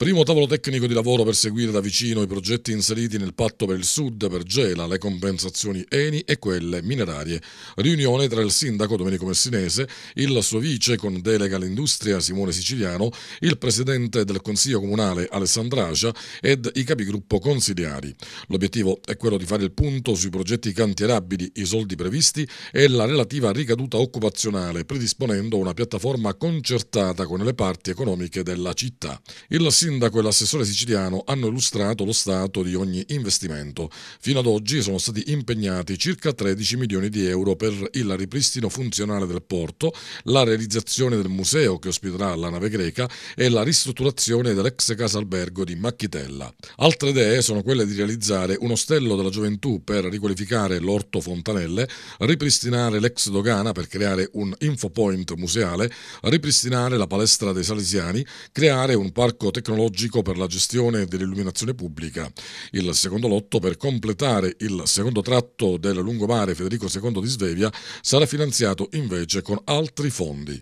Primo tavolo tecnico di lavoro per seguire da vicino i progetti inseriti nel patto per il Sud per Gela, le compensazioni ENI e quelle minerarie. Riunione tra il sindaco Domenico Messinese, il suo vice con delega all'industria Simone Siciliano, il presidente del Consiglio Comunale Alessandra Alessandracia ed i capigruppo consigliari. L'obiettivo è quello di fare il punto sui progetti cantierabili, i soldi previsti e la relativa ricaduta occupazionale, predisponendo una piattaforma concertata con le parti economiche della città. Il sindaco e l'assessore siciliano hanno illustrato lo stato di ogni investimento. Fino ad oggi sono stati impegnati circa 13 milioni di euro per il ripristino funzionale del porto, la realizzazione del museo che ospiterà la nave greca e la ristrutturazione dell'ex casa albergo di Macchitella. Altre idee sono quelle di realizzare un ostello della gioventù per riqualificare l'orto Fontanelle, ripristinare l'ex dogana per creare un infopoint museale, ripristinare la palestra dei Salesiani, creare un parco tecnologico tecnologico per la gestione dell'illuminazione pubblica, il secondo lotto per completare il secondo tratto del lungomare Federico II di Svevia sarà finanziato invece con altri fondi.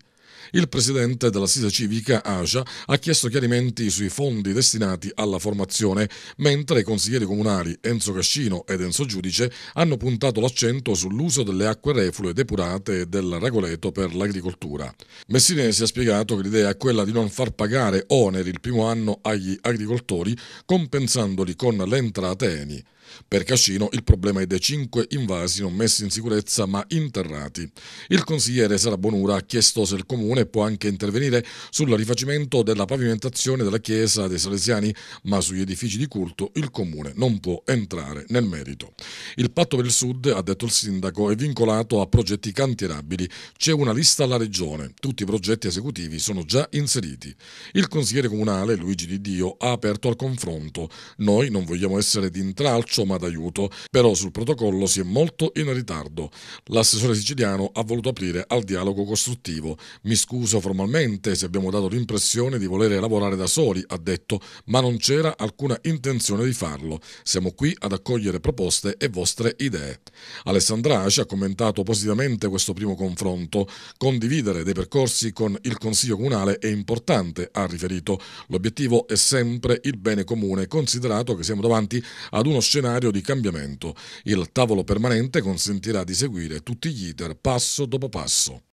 Il presidente della Sisa Civica, Asia, ha chiesto chiarimenti sui fondi destinati alla formazione, mentre i consiglieri comunali Enzo Cascino ed Enzo Giudice hanno puntato l'accento sull'uso delle acque reflue depurate e del regoleto per l'agricoltura. Messinesi ha spiegato che l'idea è quella di non far pagare oneri il primo anno agli agricoltori compensandoli con le entrate ENI. Per Cascino il problema è dei cinque invasi non messi in sicurezza ma interrati. Il consigliere Sara Bonura ha chiesto se il comune può anche intervenire sul rifacimento della pavimentazione della chiesa dei Salesiani, ma sugli edifici di culto il comune non può entrare nel merito. Il patto per il Sud, ha detto il sindaco, è vincolato a progetti cantierabili. C'è una lista alla regione. Tutti i progetti esecutivi sono già inseriti. Il consigliere comunale Luigi Di Dio ha aperto al confronto. Noi non vogliamo essere di intralcio ma d'aiuto, però sul protocollo si è molto in ritardo. L'assessore siciliano ha voluto aprire al dialogo costruttivo. Mi scuso formalmente se abbiamo dato l'impressione di volere lavorare da soli, ha detto, ma non c'era alcuna intenzione di farlo. Siamo qui ad accogliere proposte e vostre vostre idee. Alessandra Aci ha commentato positivamente questo primo confronto. Condividere dei percorsi con il Consiglio Comunale è importante, ha riferito. L'obiettivo è sempre il bene comune, considerato che siamo davanti ad uno scenario di cambiamento. Il tavolo permanente consentirà di seguire tutti gli iter passo dopo passo.